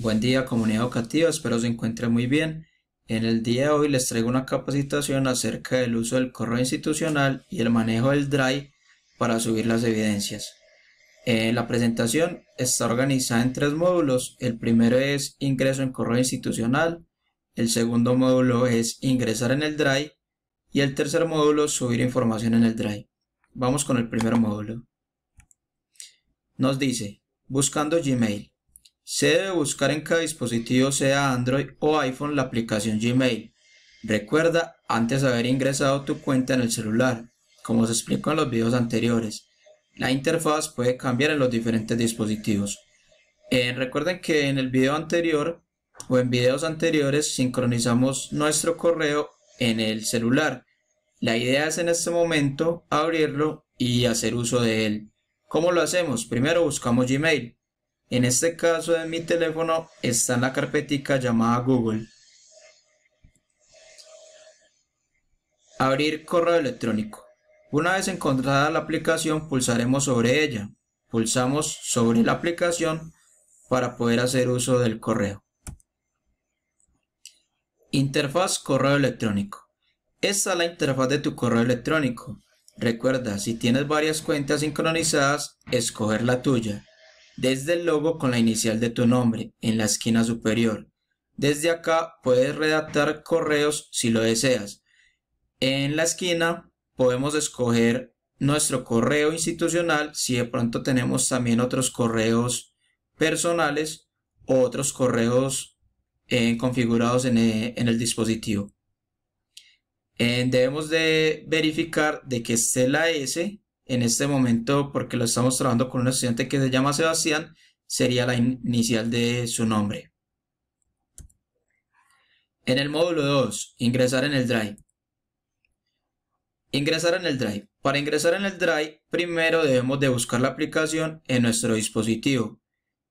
Buen día comunidad educativa, espero se encuentre muy bien. En el día de hoy les traigo una capacitación acerca del uso del correo institucional y el manejo del Drive para subir las evidencias. Eh, la presentación está organizada en tres módulos. El primero es ingreso en correo institucional, el segundo módulo es ingresar en el Drive y el tercer módulo subir información en el Drive. Vamos con el primer módulo. Nos dice, buscando Gmail. Se debe buscar en cada dispositivo, sea Android o iPhone, la aplicación Gmail. Recuerda antes de haber ingresado tu cuenta en el celular, como se explicó en los videos anteriores. La interfaz puede cambiar en los diferentes dispositivos. Eh, recuerden que en el video anterior o en videos anteriores sincronizamos nuestro correo en el celular. La idea es en este momento abrirlo y hacer uso de él. ¿Cómo lo hacemos? Primero buscamos Gmail. En este caso de mi teléfono está en la carpetica llamada Google. Abrir correo electrónico. Una vez encontrada la aplicación pulsaremos sobre ella. Pulsamos sobre la aplicación para poder hacer uso del correo. Interfaz correo electrónico. Esta es la interfaz de tu correo electrónico. Recuerda, si tienes varias cuentas sincronizadas, escoger la tuya desde el logo con la inicial de tu nombre en la esquina superior. Desde acá puedes redactar correos si lo deseas. En la esquina podemos escoger nuestro correo institucional si de pronto tenemos también otros correos personales o otros correos eh, configurados eh, en, el dispositivo. Eh, debemos de verificar de que esté la S en este momento, porque lo estamos trabajando con un estudiante que se llama Sebastián, sería la inicial de su nombre. En el módulo 2, ingresar en el Drive. Ingresar en el Drive. Para ingresar en el Drive, primero debemos de buscar la aplicación en nuestro dispositivo.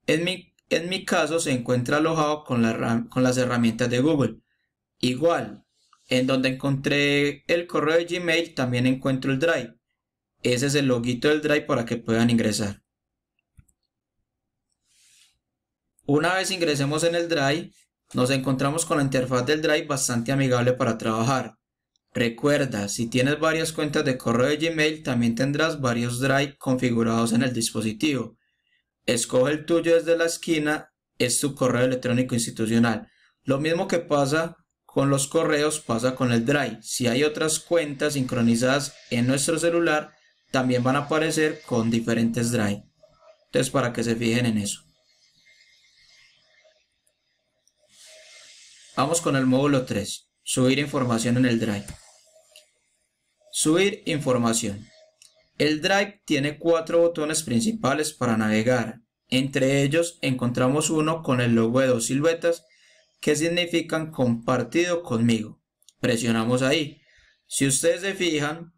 En mi, en mi caso se encuentra alojado con, con las herramientas de Google. Igual, en donde encontré el correo de Gmail también encuentro el Drive. Ese es el loguito del Drive para que puedan ingresar. Una vez ingresemos en el Drive, nos encontramos con la interfaz del Drive bastante amigable para trabajar. Recuerda, si tienes varias cuentas de correo de Gmail, también tendrás varios Drive configurados en el dispositivo. Escoge el tuyo desde la esquina, es tu correo electrónico institucional. Lo mismo que pasa con los correos pasa con el Drive. Si hay otras cuentas sincronizadas en nuestro celular, también van a aparecer con diferentes drive. Entonces para que se fijen en eso. Vamos con el módulo 3. Subir información en el drive. Subir información. El drive tiene cuatro botones principales para navegar. Entre ellos encontramos uno con el logo de dos siluetas que significan compartido conmigo. Presionamos ahí. Si ustedes se fijan,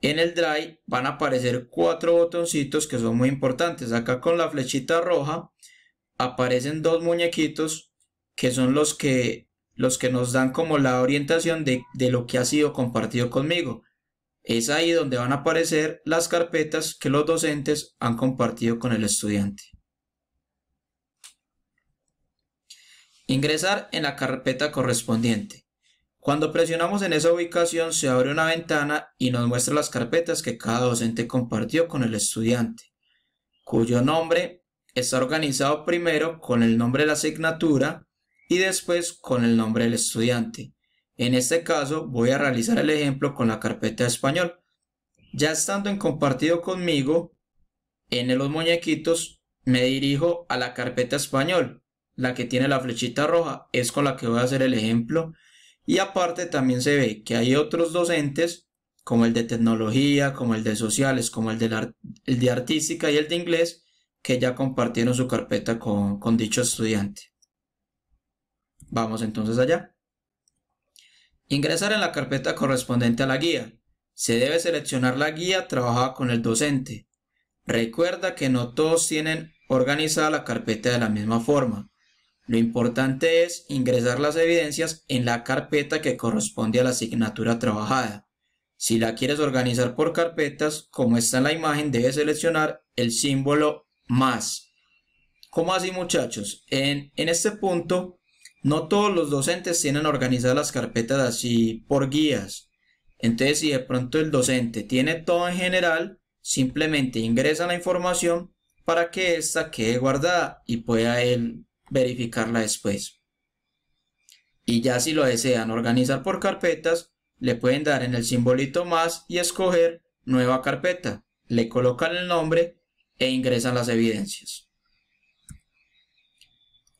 en el Drive van a aparecer cuatro botoncitos que son muy importantes. Acá con la flechita roja aparecen dos muñequitos que son los que, los que nos dan como la orientación de, de lo que ha sido compartido conmigo. Es ahí donde van a aparecer las carpetas que los docentes han compartido con el estudiante. Ingresar en la carpeta correspondiente. Cuando presionamos en esa ubicación se abre una ventana y nos muestra las carpetas que cada docente compartió con el estudiante, cuyo nombre está organizado primero con el nombre de la asignatura y después con el nombre del estudiante. En este caso voy a realizar el ejemplo con la carpeta español. Ya estando en compartido conmigo, en los muñequitos me dirijo a la carpeta español, la que tiene la flechita roja, es con la que voy a hacer el ejemplo y aparte también se ve que hay otros docentes, como el de tecnología, como el de sociales, como el de, artística y el de inglés, que ya compartieron su carpeta con, con dicho estudiante. Vamos entonces allá. Ingresar en la carpeta correspondiente a la guía. Se debe seleccionar la guía trabajada con el docente. Recuerda que no todos tienen organizada la carpeta de la misma forma. Lo importante es ingresar las evidencias en la carpeta que corresponde a la asignatura trabajada. Si la quieres organizar por carpetas, como está en la imagen, debes seleccionar el símbolo más. ¿Cómo así muchachos? En, en este punto, no todos los docentes tienen organizadas las carpetas así por guías. Entonces, si de pronto el docente tiene todo en general, simplemente ingresa la información para que ésta quede guardada y pueda él verificarla después. Y ya si lo desean organizar por carpetas, le pueden dar en el simbolito más y escoger nueva carpeta. Le colocan el nombre e ingresan las evidencias.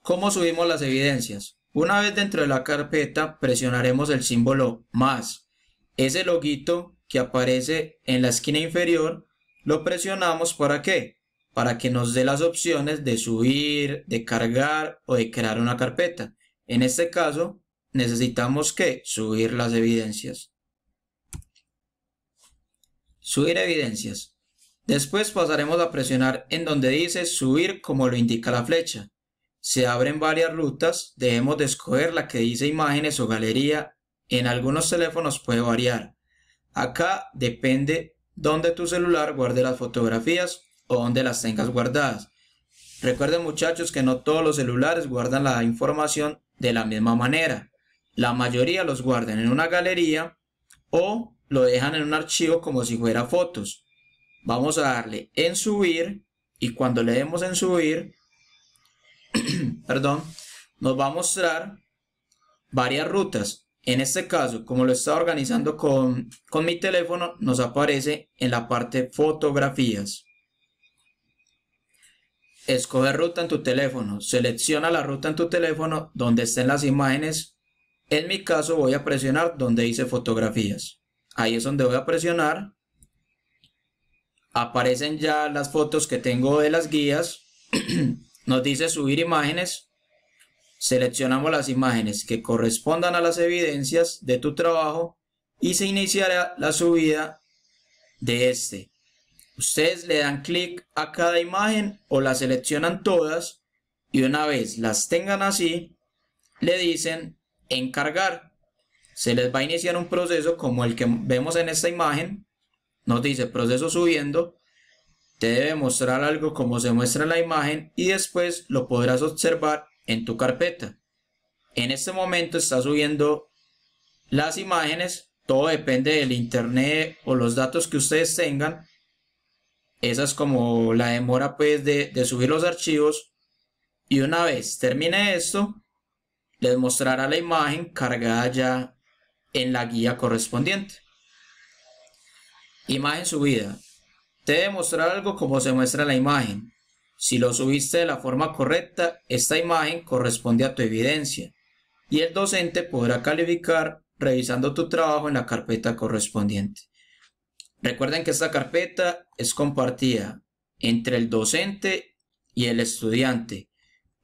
¿Cómo subimos las evidencias? Una vez dentro de la carpeta presionaremos el símbolo más. Ese loguito que aparece en la esquina inferior lo presionamos para qué? para que nos dé las opciones de subir, de cargar o de crear una carpeta. En este caso, necesitamos que subir las evidencias. Subir evidencias. Después pasaremos a presionar en donde dice subir como lo indica la flecha. Se abren varias rutas, debemos de escoger la que dice imágenes o galería. En algunos teléfonos puede variar. Acá depende donde tu celular guarde las fotografías o donde las tengas guardadas. Recuerden muchachos que no todos los celulares guardan la información de la misma manera. La mayoría los guardan en una galería o lo dejan en un archivo como si fuera fotos. Vamos a darle en subir y cuando le demos en subir, perdón, nos va a mostrar varias rutas. En este caso, como lo está organizando con mi teléfono, nos aparece en la parte fotografías. Escoge ruta en tu teléfono, selecciona la ruta en tu teléfono donde estén las imágenes. En mi caso voy a presionar donde dice fotografías. Ahí es donde voy a presionar. Aparecen ya las fotos que tengo de las guías. Nos dice subir imágenes. Seleccionamos las imágenes que correspondan a las evidencias de tu trabajo y se iniciará la subida de este ustedes le dan clic a cada imagen o la seleccionan todas y una vez las tengan así, le dicen encargar. Se les va a iniciar un proceso como el que vemos en esta imagen. Nos dice proceso subiendo. Te debe mostrar algo como se muestra en la imagen y después lo podrás observar en tu carpeta. En este momento está subiendo las imágenes. Todo depende del internet o los datos que ustedes tengan esa es como la demora pues de, subir los archivos. Y una vez termine esto, les mostrará la imagen cargada ya en la guía correspondiente. Imagen subida. Te debe mostrar algo como se muestra la imagen. Si lo subiste de la forma correcta, esta imagen corresponde a tu evidencia y el docente podrá calificar revisando tu trabajo en la carpeta correspondiente. Recuerden que esta carpeta es compartida entre el docente y el estudiante.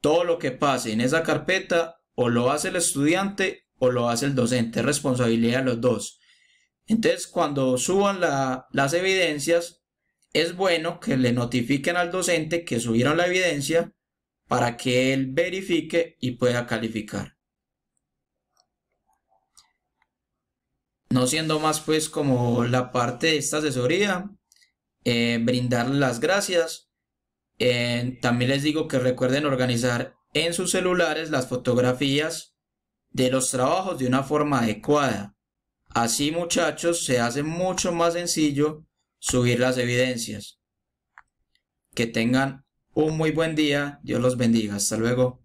Todo lo que pase en esa carpeta o lo hace el estudiante o lo hace el docente. Es responsabilidad de los dos. Entonces, cuando suban las evidencias, es bueno que le notifiquen al docente que subieron la evidencia para que él verifique y pueda calificar. no siendo más pues como la parte de esta asesoría, eh, brindarles las gracias. Eh, también les digo que recuerden organizar en sus celulares las fotografías de los trabajos de una forma adecuada. Así muchachos se hace mucho más sencillo subir las evidencias. Que tengan un muy buen día. Dios los bendiga. Hasta luego.